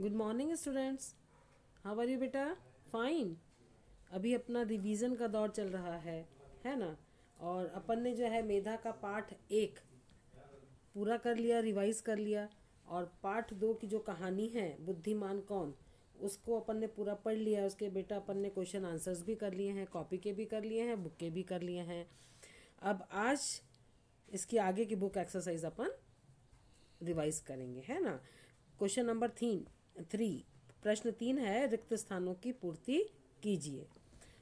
good morning students how are you बेटा fine अभी अपना रिवीजन का दौर चल रहा है है ना और अपन ने जो है मेधा का पार्ट एक पूरा कर लिया रिवाइज कर लिया और पार्ट दो की जो कहानी है बुद्धिमान कौन उसको अपन ने पूरा पढ़ लिया उसके बेटा अपन ने क्वेश्चन आंसर्स भी कर लिए हैं कॉपी के भी कर लिए हैं बुक के भी कर लिए हैं अब आज इसकी आगे की बुक एक्सरसाइज अपन रिवाइज करेंगे है ना क्वेश्चन नंबर थीन थ्री प्रश्न तीन है रिक्त स्थानों की पूर्ति कीजिए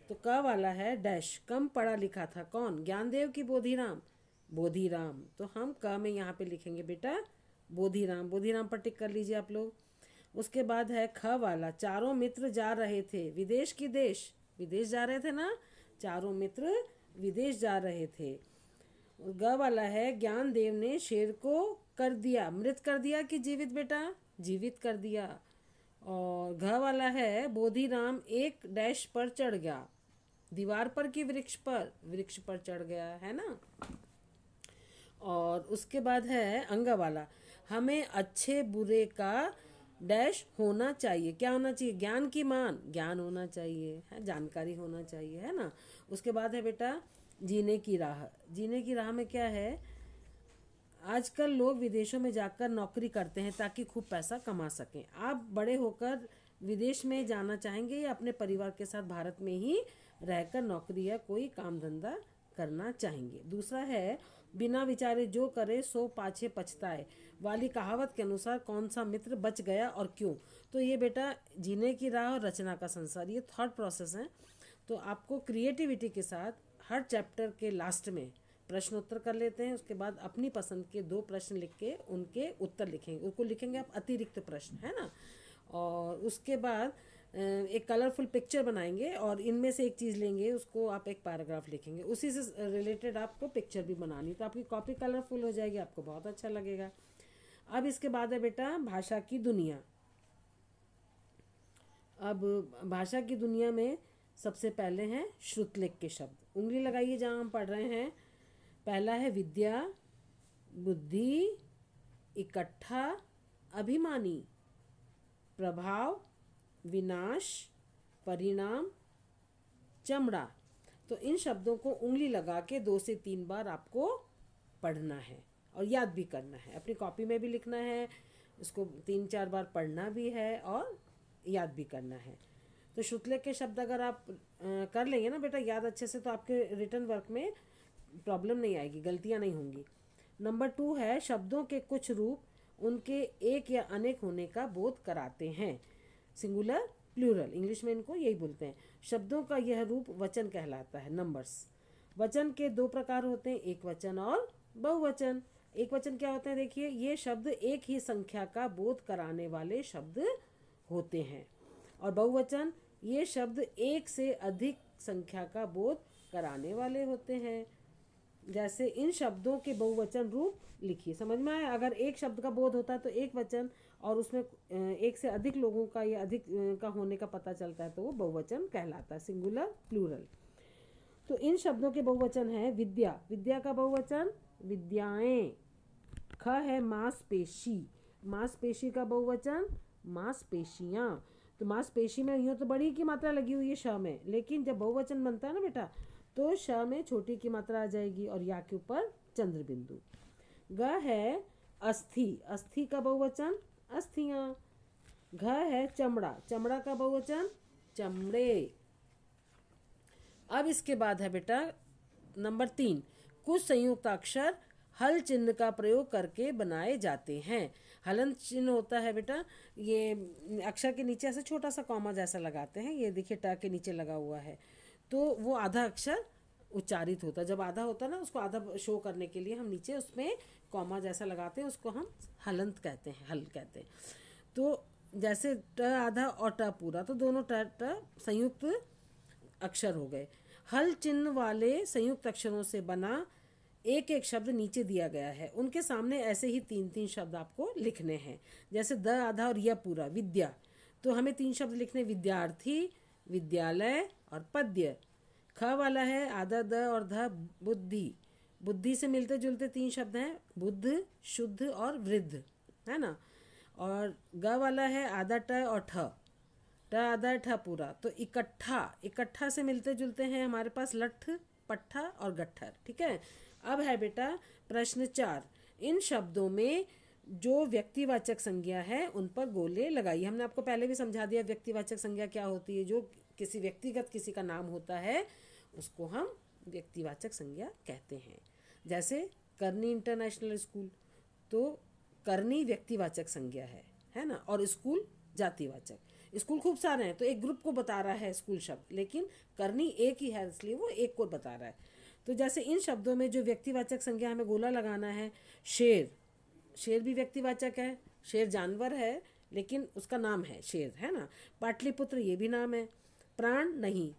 तो क वाला है डैश कम पढ़ा लिखा था कौन ज्ञानदेव की बोधिराम बोधिराम तो हम क में यहाँ पे लिखेंगे बेटा बोधिराम बोधिराम पर टिक कर लीजिए आप लोग उसके बाद है ख वाला चारों मित्र जा रहे थे विदेश की देश विदेश जा रहे थे ना चारों मित्र विदेश जा रहे थे ग वाला है ज्ञानदेव ने शेर को कर दिया मृत कर दिया कि जीवित बेटा जीवित कर दिया और घर वाला है बोधी राम एक डैश पर चढ़ गया दीवार पर कि वृक्ष पर वृक्ष पर चढ़ गया है ना और उसके बाद है अंग वाला हमें अच्छे बुरे का डैश होना चाहिए क्या होना चाहिए ज्ञान की मान ज्ञान होना चाहिए है जानकारी होना चाहिए है ना उसके बाद है बेटा जीने की राह जीने की राह में क्या है आजकल लोग विदेशों में जाकर नौकरी करते हैं ताकि खूब पैसा कमा सकें आप बड़े होकर विदेश में जाना चाहेंगे या अपने परिवार के साथ भारत में ही रहकर नौकरी या कोई काम धंधा करना चाहेंगे दूसरा है बिना विचारे जो करे सो पाछे पछताए वाली कहावत के अनुसार कौन सा मित्र बच गया और क्यों तो ये बेटा जीने की राह और रचना का संसार ये थॉट प्रोसेस है तो आपको क्रिएटिविटी के साथ हर चैप्टर के लास्ट में प्रश्नोत्तर कर लेते हैं उसके बाद अपनी पसंद के दो प्रश्न लिख के उनके उत्तर लिखेंगे उनको लिखेंगे आप अतिरिक्त प्रश्न है ना और उसके बाद एक कलरफुल पिक्चर बनाएंगे और इनमें से एक चीज़ लेंगे उसको आप एक पैराग्राफ लिखेंगे उसी से रिलेटेड आपको पिक्चर भी बनानी तो आपकी कॉपी कलरफुल हो जाएगी आपको बहुत अच्छा लगेगा अब इसके बाद है बेटा भाषा की दुनिया अब भाषा की दुनिया में सबसे पहले हैं श्रुतलेख के शब्द उंगली लगाइए जहाँ हम पढ़ रहे हैं पहला है विद्या बुद्धि इकट्ठा अभिमानी प्रभाव विनाश परिणाम चमड़ा तो इन शब्दों को उंगली लगा के दो से तीन बार आपको पढ़ना है और याद भी करना है अपनी कॉपी में भी लिखना है उसको तीन चार बार पढ़ना भी है और याद भी करना है तो शुक्ल के शब्द अगर आप आ, कर लेंगे ना बेटा याद अच्छे से तो आपके रिटर्न वर्क में प्रॉब्लम नहीं आएगी गलतियाँ नहीं होंगी नंबर टू है शब्दों के कुछ रूप उनके एक या अनेक होने का बोध कराते हैं सिंगुलर प्लूरल इंग्लिश में इनको यही बोलते हैं शब्दों का यह रूप वचन कहलाता है नंबर्स वचन के दो प्रकार होते हैं एक वचन और बहुवचन एक वचन क्या होता है देखिए ये शब्द एक ही संख्या का बोध कराने वाले शब्द होते हैं और बहुवचन ये शब्द एक से अधिक संख्या का बोध कराने वाले होते हैं जैसे इन शब्दों के बहुवचन रूप लिखिए समझ में आया अगर एक शब्द का बोध होता है तो एक वचन और उसमें एक से अधिक लोगों का या अधिक का होने का पता चलता है तो वो बहुवचन कहलाता है सिंगुलर प्लूरल तो इन शब्दों के बहुवचन है विद्या विद्या का बहुवचन विद्याएं ख है मांसपेशी मांसपेशी का बहुवचन मांसपेशियां तो मांसपेशी में यूँ तो बड़ी की मात्रा लगी हुई है श में लेकिन जब बहुवचन बनता है ना बेटा तो श में छोटी की मात्रा आ जाएगी और या के ऊपर चंद्र बिंदु ग है अस्थि अस्थि का बहुवचन अस्थिया घ है चमड़ा चमड़ा का बहुवचन चमड़े अब इसके बाद है बेटा नंबर तीन कुछ संयुक्त अक्षर हल चिन्ह का प्रयोग करके बनाए जाते हैं हलन चिन्ह होता है बेटा ये अक्षर के नीचे ऐसे छोटा सा कॉमा जैसा लगाते हैं ये देखिए ट के नीचे लगा हुआ है तो वो आधा अक्षर उच्चारित होता है जब आधा होता है ना उसको आधा शो करने के लिए हम नीचे उसमें कॉमा जैसा लगाते हैं उसको हम हलंत कहते हैं हल कहते हैं तो जैसे ट आधा और ट पूरा तो दोनों ट ट संयुक्त अक्षर हो गए हल चिन्ह वाले संयुक्त अक्षरों से बना एक एक शब्द नीचे दिया गया है उनके सामने ऐसे ही तीन तीन शब्द आपको लिखने हैं जैसे द आधा और यह पूरा विद्या तो हमें तीन शब्द लिखने विद्यार्थी विद्यालय और पद्य ख वाला है आधा द और ध बुद्धि बुद्धि से मिलते जुलते तीन शब्द हैं बुद्ध शुद्ध और वृद्ध है ना और ग वाला है आधा ट और ठ ट आधा ठ पूरा तो इकट्ठा इकट्ठा से मिलते जुलते हैं हमारे पास लठ पट्ठा और गट्ठर ठीक है अब है बेटा प्रश्न चार इन शब्दों में जो व्यक्तिवाचक संज्ञा है उन पर गोले लगाइए हमने आपको पहले भी समझा दिया व्यक्तिवाचक संज्ञा क्या होती है जो किसी व्यक्तिगत किसी का नाम होता है उसको हम व्यक्तिवाचक संज्ञा कहते हैं जैसे करनी इंटरनेशनल स्कूल तो करनी व्यक्तिवाचक संज्ञा है है ना और स्कूल जातिवाचक स्कूल खूब सारे हैं तो एक ग्रुप को बता रहा है स्कूल शब्द लेकिन करनी एक ही है इसलिए वो एक को बता रहा है तो जैसे इन शब्दों में जो व्यक्तिवाचक संज्ञा हमें गोला लगाना है शेर शेर भी व्यक्तिवाचक है शेर जानवर है लेकिन उसका नाम है शेर है ना पाटलिपुत्र ये भी नाम है प्राण नहीं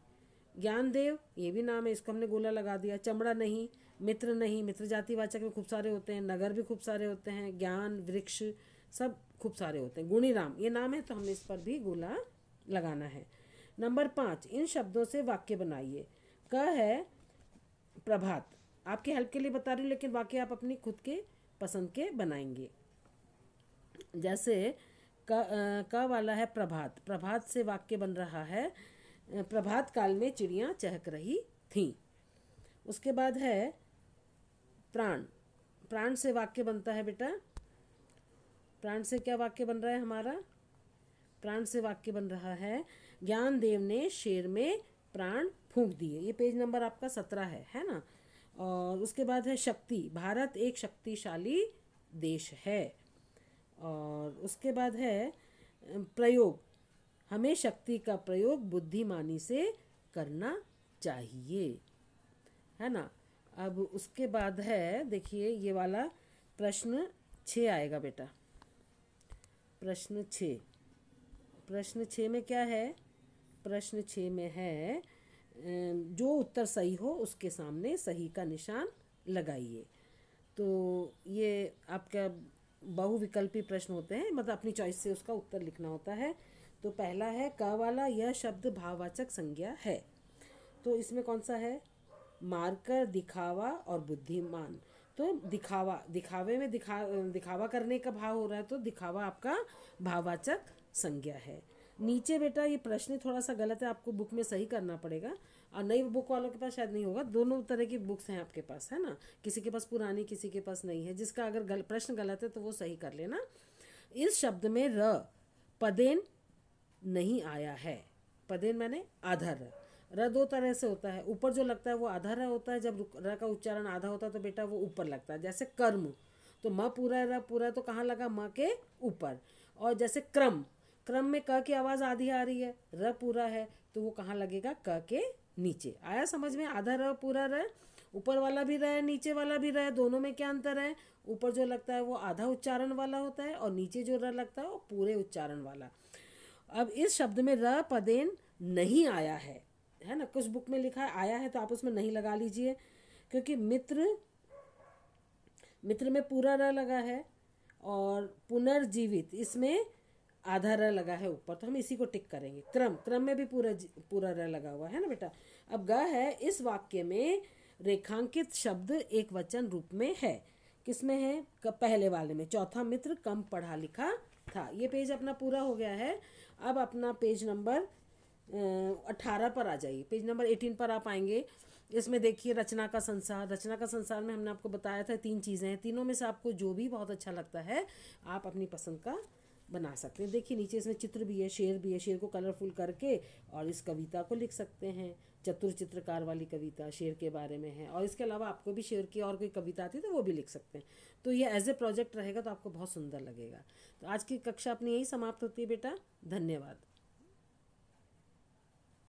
ज्ञानदेव ये भी नाम है इसको हमने गोला लगा दिया चमड़ा नहीं मित्र नहीं मित्र जातिवाचक में खूब सारे होते हैं नगर भी खूब सारे होते हैं ज्ञान वृक्ष सब खूब सारे होते हैं गुणी राम ये नाम है तो हमें इस पर भी गोला लगाना है नंबर पाँच इन शब्दों से वाक्य बनाइए क है प्रभात आपकी हेल्प के लिए बता रही हूँ लेकिन वाक्य आप अपनी खुद के पसंद के बनाएंगे जैसे क क वाला है प्रभात प्रभात से वाक्य बन रहा है प्रभात काल में चिड़िया चहक रही थीं उसके बाद है प्राण प्राण से वाक्य बनता है बेटा प्राण से क्या वाक्य बन रहा है हमारा प्राण से वाक्य बन रहा है ज्ञान देव ने शेर में प्राण फूंक दिए ये पेज नंबर आपका सत्रह है है ना और उसके बाद है शक्ति भारत एक शक्तिशाली देश है और उसके बाद है प्रयोग हमें शक्ति का प्रयोग बुद्धिमानी से करना चाहिए है ना अब उसके बाद है देखिए ये वाला प्रश्न छः आएगा बेटा प्रश्न छः प्रश्न छः में क्या है प्रश्न छः में है जो उत्तर सही हो उसके सामने सही का निशान लगाइए तो ये आपका बहुविकल्पी प्रश्न होते हैं मतलब अपनी चॉइस से उसका उत्तर लिखना होता है तो पहला है क वाला यह शब्द भाववाचक संज्ञा है तो इसमें कौन सा है मार्कर दिखावा और बुद्धिमान तो दिखावा दिखावे में दिखा दिखावा करने का भाव हो रहा है तो दिखावा आपका भाववाचक संज्ञा है नीचे बेटा ये प्रश्न थोड़ा सा गलत है आपको बुक में सही करना पड़ेगा और नई बुक वालों के पास शायद नहीं होगा दोनों तरह की बुक्स हैं आपके पास है ना किसी के पास पुरानी किसी के पास नहीं है जिसका अगर गल, प्रश्न गलत है तो वो सही कर लेना इस शब्द में र पदेन नहीं आया है पदेन मैंने आधर र दो तरह से होता है ऊपर जो लगता है वो आधा र होता है जब र का उच्चारण आधा होता है तो बेटा वो ऊपर लगता है जैसे कर्म तो म पूरा र पूरा है तो कहाँ लगा म के ऊपर और जैसे क्रम क्रम में क की आवाज़ आधी आ रही है र पूरा है तो वो कहाँ लगेगा क के नीचे आया समझ में आधा र पूरा र ऊपर वाला भी रहे नीचे वाला भी रहे दोनों में क्या अंतर है ऊपर जो लगता है वो आधा उच्चारण वाला होता है और नीचे जो र लगता है वो पूरे उच्चारण वाला अब इस शब्द में र पदेन नहीं आया है है ना कुछ बुक में लिखा है आया है तो आप उसमें नहीं लगा लीजिए क्योंकि मित्र मित्र में पूरा र लगा है और पुनर्जीवित इसमें आधा र लगा है ऊपर तो हम इसी को टिक करेंगे क्रम क्रम में भी पूरा पूरा र लगा हुआ है ना बेटा अब ग है इस वाक्य में रेखांकित शब्द एक वचन रूप में है किसमें है पहले वाले में चौथा मित्र कम पढ़ा लिखा था ये पेज अपना पूरा हो गया है अब अपना पेज नंबर अठारह पर आ जाइए पेज नंबर एटीन पर आप आएंगे इसमें देखिए रचना का संसार रचना का संसार में हमने आपको बताया था तीन चीज़ें हैं तीनों में से आपको जो भी बहुत अच्छा लगता है आप अपनी पसंद का बना सकते हैं देखिए नीचे इसमें चित्र भी है शेर भी है शेर को कलरफुल करके और इस कविता को लिख सकते हैं चतुर चित्रकार वाली कविता शेर के बारे में है और इसके अलावा आपको भी शेर की और कोई कविता आती है तो वो भी लिख सकते हैं तो ये एज ए प्रोजेक्ट रहेगा तो आपको बहुत सुंदर लगेगा तो आज की कक्षा अपनी यही समाप्त होती है बेटा धन्यवाद